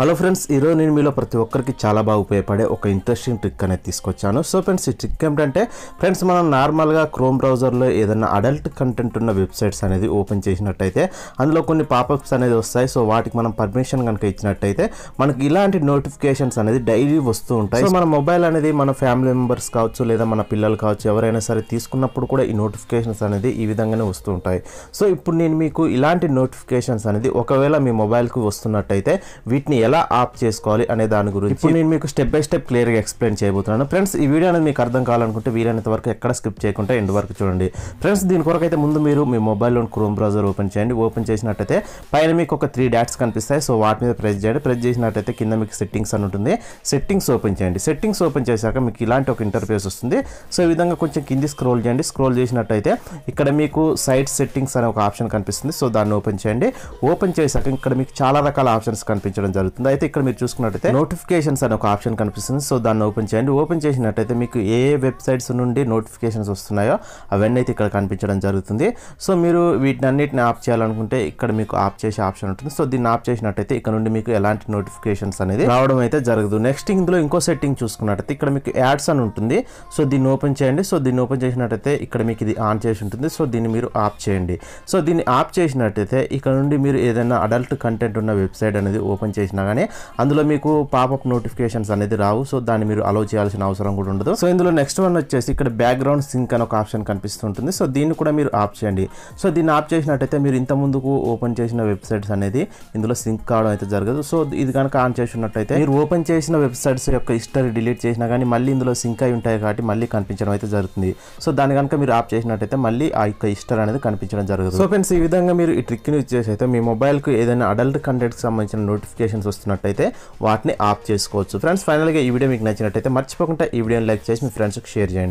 hello friends ఈరోజు నేను మీలో ప్రతి ఒక్కరికి చాలా బాగా ఉపయోగపడే ఒక ఇంట్రెస్టింగ్ ట్రిక్ అనేది తీసుకొచ్చాను సో ఫ్రెండ్స్ ఈ ట్రిక్ ఏమిటంటే ఫ్రెండ్స్ మనం నార్మల్గా క్రోమ్ బ్రౌజర్లో ఏదైనా అడల్ట్ కంటెంట్ ఉన్న వెబ్సైట్స్ అనేది ఓపెన్ చేసినట్టయితే అందులో కొన్ని పాపప్స్ అనేది వస్తాయి సో వాటికి మనం పర్మిషన్ కనుక ఇచ్చినట్టయితే మనకి ఇలాంటి నోటిఫికేషన్స్ అనేది డైలీ వస్తూ ఉంటాయి సో మన మొబైల్ అనేది మన ఫ్యామిలీ మెంబర్స్ కావచ్చు లేదా మన పిల్లలు కావచ్చు ఎవరైనా సరే తీసుకున్నప్పుడు కూడా ఈ నోటిఫికేషన్స్ అనేది ఈ విధంగానే వస్తూ ఉంటాయి సో ఇప్పుడు నేను మీకు ఇలాంటి నోటిఫికేషన్స్ అనేది ఒకవేళ మీ మొబైల్కి వస్తున్నట్టయితే వీటిని ఎలా ఆఫ్ చేసుకోవాలి అనే దాని గురించి ఇప్పుడు నేను మీకు స్టెప్ బై స్టెప్ క్లియర్గా ఎక్స్ప్లెయిన్ చేయబోతున్నాను ఫ్రెండ్స్ ఈ వీడియో అనేది మీకు అర్థం కావాలనుకుంటే వీలైనంత వరకు ఎక్కడ స్కిప్ చేయకుండా ఎండ్ వరకు చూడండి ఫ్రెండ్స్ దీని కొరకు అయితే ముందు మీరు మీ మొబైల్లోని క్రోమ్ బ్రౌజర్ ఓపెన్ చేయండి ఓపెన్ చేసినట్టయితే పైన మీకు ఒక త్రీ డాట్స్ కనిపిస్తాయి సో వాటి మీద ప్రెస్ చేయండి ప్రెస్ చేసినట్టయితే కింద మీకు సెట్టింగ్స్ అని ఉంటుంది సెట్టింగ్స్ ఓపెన్ చేయండి సెట్టింగ్స్ ఓపెన్ చేశాక మీకు ఇలాంటి ఒక ఇంటర్ఫేస్ వస్తుంది సో ఈ విధంగా కొంచెం కింది స్క్రోల్ చేయండి స్క్రోల్ చేసినట్టయితే ఇక్కడ మీకు సైట్ సెట్టింగ్స్ అనే ఒక ఆప్షన్ కనిపిస్తుంది సో దాన్ని ఓపెన్ చేయండి ఓపెన్ చేశాక ఇక్కడ మీకు చాలా రకాల ఆప్షన్స్ కనిపించడం జరుగుతుంది కనిపిస్తుంది అయితే ఇక్కడ మీరు చూసుకున్నట్టయితే నోటిఫికేషన్స్ అని ఒక ఆప్షన్ కనిపిస్తుంది సో దాన్ని ఓపెన్ చేయండి ఓపెన్ చేసినట్టయితే మీకు ఏ వెబ్సైట్స్ నుండి నోటిఫికేషన్స్ వస్తున్నాయో అవన్నీ అయితే ఇక్కడ కనిపించడం జరుగుతుంది సో మీరు వీటిని అన్నింటిని ఆప్ చేయాలనుకుంటే ఇక్కడ మీకు ఆప్ చేసే ఆప్షన్ ఉంటుంది సో దీన్ని ఆప్ చేసినట్టయితే ఇక్కడ నుండి మీకు ఎలాంటి నోటిఫికేషన్స్ అనేది రావడం అయితే జరగదు నెక్స్ట్ ఇందులో ఇంకో సెట్టింగ్ చూసుకున్నట్టయితే ఇక్కడ మీకు యాడ్స్ అని ఉంటుంది సో దీన్ని ఓపెన్ చేయండి సో దీన్ని ఓపెన్ చేసినట్టయితే ఇక్కడ మీకు ఇది ఆన్ చేసి ఉంటుంది సో దీన్ని మీరు ఆప్ చేయండి సో దీన్ని ఆప్ చేసినట్టయితే ఇక్కడ నుండి మీరు ఏదైనా అడల్ట్ కంటెంట్ ఉన్న వెబ్సైట్ అనేది ఓపెన్ చేసినా కానీ అందులో మీకు పాపప్ నోటిఫికేషన్స్ అనేది రావు సో దాన్ని మీరు అలో చేయాల్సిన అవసరం కూడా ఉండదు సో ఇందులో నెక్స్ట్ వన్ వచ్చేసి ఇక్కడ బ్యాక్గ్రౌండ్ సింక్ అని ఒక ఆప్షన్ కనిపిస్తుంటుంది సో దీన్ని కూడా మీరు ఆప్ చేయండి సో దీన్ని ఆప్ చేసినట్టయితే మీరు ఇంత ముందుకు ఓపెన్ చేసిన వెబ్సైట్స్ అనేది ఇందులో సింక్ కావడం అయితే జరగదు సో ఇది కనుక ఆన్ చేసినట్టయితే మీరు ఓపెన్ చేసిన వెబ్సైట్స్ యొక్క హిస్టరీ డిలీట్ చేసినా కానీ మళ్ళీ ఇందులో సింక్ అయి ఉంటాయి కాబట్టి మళ్ళీ కనిపించడం అయితే జరుగుతుంది సో దాని కనుక మీరు ఆప్ చేసినట్టయితే మళ్ళీ ఆ యొక్క హిస్టరీ అనేది కనిపించడం జరుగుతుంది సో ఫ్రెండ్స్ ఈ విధంగా మీరు ఈ ట్రిక్ని యూజ్ చేసి అయితే మీ మొబైల్కు ఏదైనా అడల్ట్ కంటెంట్కి సంబంధించిన నోటిఫికేషన్స్ వస్తున్నట్టయితే వాటిని ఆఫ్ చేసుకోవచ్చు ఫ్రెండ్స్ ఫైనల్గా ఈ వీడియో మీకు నచ్చినట్టయితే మర్చిపోకుండా ఈ వీడియోని లైక్ చేసి మీ ఫ్రెండ్స్కి షేర్ చేయండి